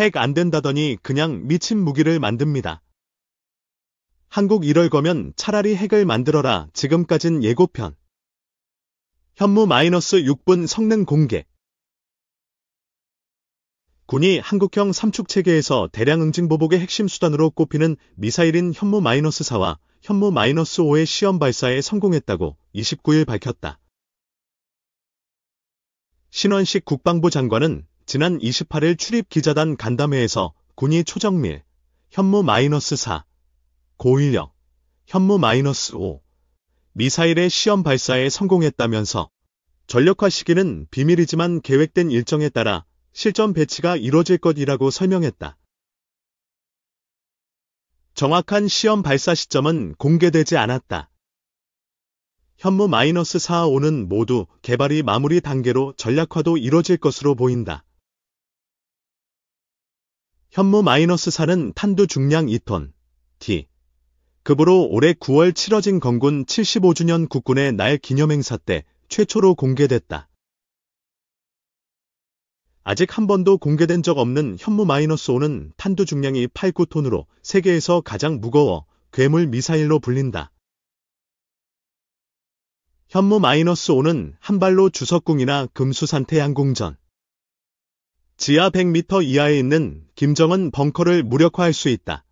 핵 안 된다더니 그냥 미친 무기를 만듭니다. 한국 이럴 거면 차라리 핵을 만들어라 지금까진 예고편. 현무 마이너스 6분 성능 공개. 군이 한국형 삼축 체계에서 대량 응징 보복의 핵심 수단으로 꼽히는 미사일인 현무 마이너스 4와 현무 마이너스 5의 시험 발사에 성공했다고 29일 밝혔다. 신원식 국방부 장관은 지난 28일 출입기자단 간담회에서 군이 초정밀, 현무 마이너스 4, 고인력, 현무 마이너스 5, 미사일의 시험 발사에 성공했다면서 전력화 시기는 비밀이지만 계획된 일정에 따라 실전 배치가 이뤄질 것이라고 설명했다. 정확한 시험 발사 시점은 공개되지 않았다. 현무 마이너스 4, 5는 모두 개발이 마무리 단계로 전략화도 이뤄질 것으로 보인다. 현무 마이너스 4는 탄두 중량 2톤, T. 급으로 올해 9월 치러진 건군 75주년 국군의 날 기념행사 때 최초로 공개됐다. 아직 한 번도 공개된 적 없는 현무 마이너스 5는 탄두 중량이 8,9톤으로 세계에서 가장 무거워 괴물 미사일로 불린다. 현무 마이너스 5는 한 발로 주석궁이나 금수산 태양궁전, 지하 100m 이하에 있는 김정은 벙커를 무력화할 수 있다.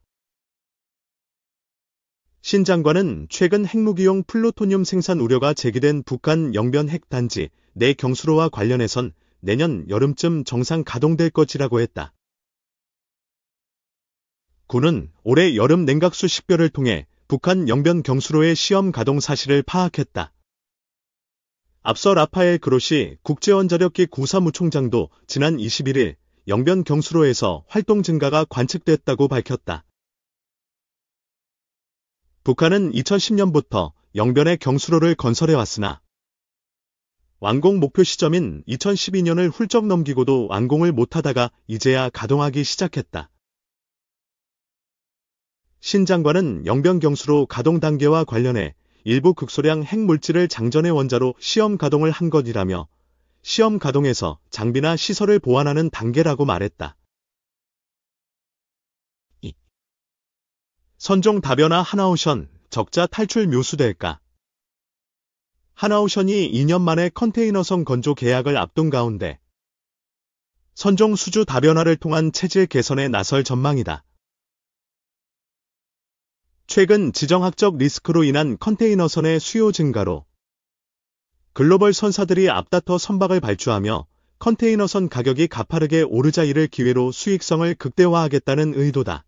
신 장관은 최근 핵무기용 플루토늄 생산 우려가 제기된 북한 영변 핵단지 내 경수로와 관련해선 내년 여름쯤 정상 가동될 것이라고 했다. 군은 올해 여름 냉각 수식별을 통해 북한 영변 경수로의 시험 가동 사실을 파악했다. 앞서 라파엘 그로시 국제원자력기 구사무총장도 지난 21일 영변 경수로에서 활동 증가가 관측됐다고 밝혔다. 북한은 2010년부터 영변의 경수로를 건설해왔으나 완공 목표 시점인 2012년을 훌쩍 넘기고도 완공을 못하다가 이제야 가동하기 시작했다. 신 장관은 영변 경수로 가동 단계와 관련해 일부 극소량 핵물질을 장전의 원자로 시험 가동을 한 것이라며 시험 가동에서 장비나 시설을 보완하는 단계라고 말했다. 선종 다변화 하나오션 적자 탈출 묘수될까 하나오션이 2년 만에 컨테이너성 건조 계약을 앞둔 가운데 선종 수주 다변화를 통한 체질 개선에 나설 전망이다. 최근 지정학적 리스크로 인한 컨테이너선의 수요 증가로 글로벌 선사들이 앞다퉈 선박을 발주하며 컨테이너선 가격이 가파르게 오르자 이를 기회로 수익성을 극대화하겠다는 의도다.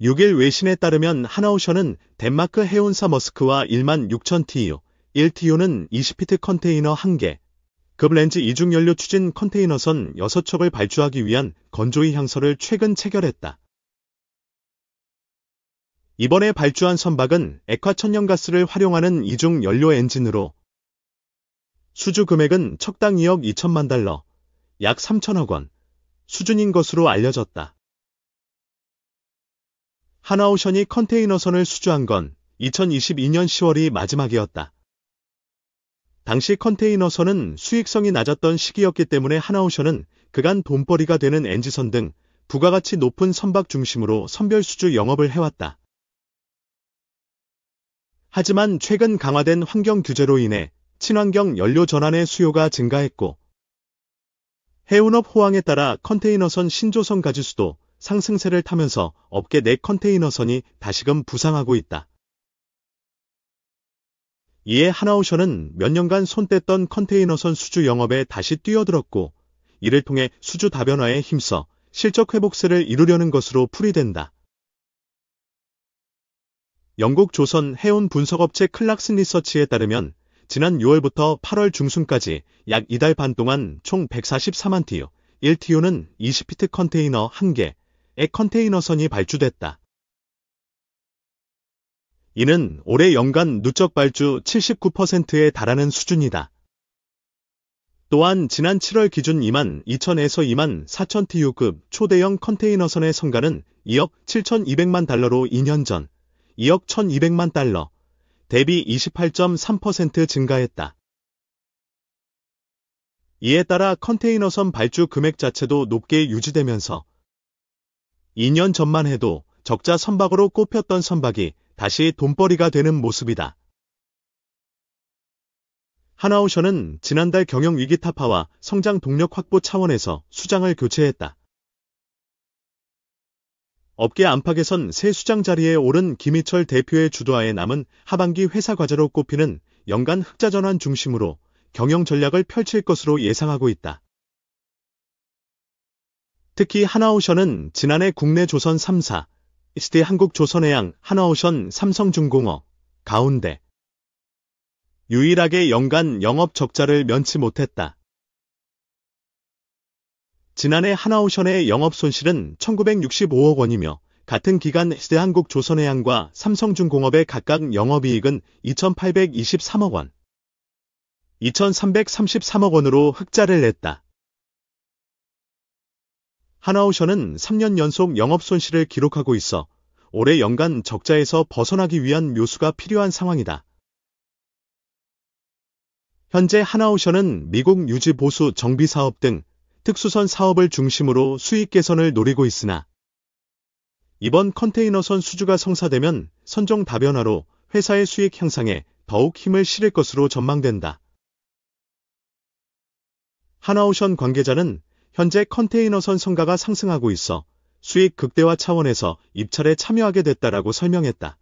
6일 외신에 따르면 하나오션은 덴마크 해운사 머스크와 1만 6천 TU, 1TU는 20피트 컨테이너 1개, 급렌즈 이중연료 추진 컨테이너선 6척을 발주하기 위한 건조의 향서를 최근 체결했다. 이번에 발주한 선박은 액화천연가스를 활용하는 이중 연료 엔진으로 수주 금액은 척당 2억 2천만 달러, 약 3천억 원 수준인 것으로 알려졌다. 하나오션이 컨테이너선을 수주한 건 2022년 10월이 마지막이었다. 당시 컨테이너선은 수익성이 낮았던 시기였기 때문에 하나오션은 그간 돈벌이가 되는 엔지선 등 부가가치 높은 선박 중심으로 선별 수주 영업을 해왔다. 하지만 최근 강화된 환경 규제로 인해 친환경 연료 전환의 수요가 증가했고 해운업 호황에 따라 컨테이너선 신조선 가지수도 상승세를 타면서 업계 내 컨테이너선이 다시금 부상하고 있다. 이에 하나오션은 몇 년간 손댔던 컨테이너선 수주 영업에 다시 뛰어들었고 이를 통해 수주 다변화에 힘써 실적 회복세를 이루려는 것으로 풀이된다. 영국 조선 해운 분석업체 클락슨 리서치에 따르면 지난 6월부터 8월 중순까지 약 이달 반 동안 총 144만 TU, 1TU는 20피트 컨테이너 1개의 컨테이너선이 발주됐다. 이는 올해 연간 누적 발주 79%에 달하는 수준이다. 또한 지난 7월 기준 2만 2천에서 2만 4천 TU급 초대형 컨테이너선의 성가는 2억 7,200만 달러로 2년 전 2억 1200만 달러, 대비 28.3% 증가했다. 이에 따라 컨테이너선 발주 금액 자체도 높게 유지되면서 2년 전만 해도 적자 선박으로 꼽혔던 선박이 다시 돈벌이가 되는 모습이다. 하나오션은 지난달 경영위기 타파와 성장 동력 확보 차원에서 수장을 교체했다. 업계 안팎에선 새 수장 자리에 오른 김희철 대표의 주도하에 남은 하반기 회사 과제로 꼽히는 연간 흑자 전환 중심으로 경영 전략을 펼칠 것으로 예상하고 있다. 특히 하나오션은 지난해 국내 조선 3사, 이스티 한국조선해양, 하나오션, 삼성중공업, 가운데 유일하게 연간 영업 적자를 면치 못했다. 지난해 하나오션의 영업 손실은 1965억 원이며 같은 기간 대한국 조선해양과 삼성중공업의 각각 영업이익은 2823억 원, 2333억 원으로 흑자를 냈다. 하나오션은 3년 연속 영업 손실을 기록하고 있어 올해 연간 적자에서 벗어나기 위한 묘수가 필요한 상황이다. 현재 하나오션은 미국 유지보수 정비사업 등 특수선 사업을 중심으로 수익 개선을 노리고 있으나 이번 컨테이너선 수주가 성사되면 선정 다변화로 회사의 수익 향상에 더욱 힘을 실을 것으로 전망된다. 하나오션 관계자는 현재 컨테이너선 성가가 상승하고 있어 수익 극대화 차원에서 입찰에 참여하게 됐다라고 설명했다.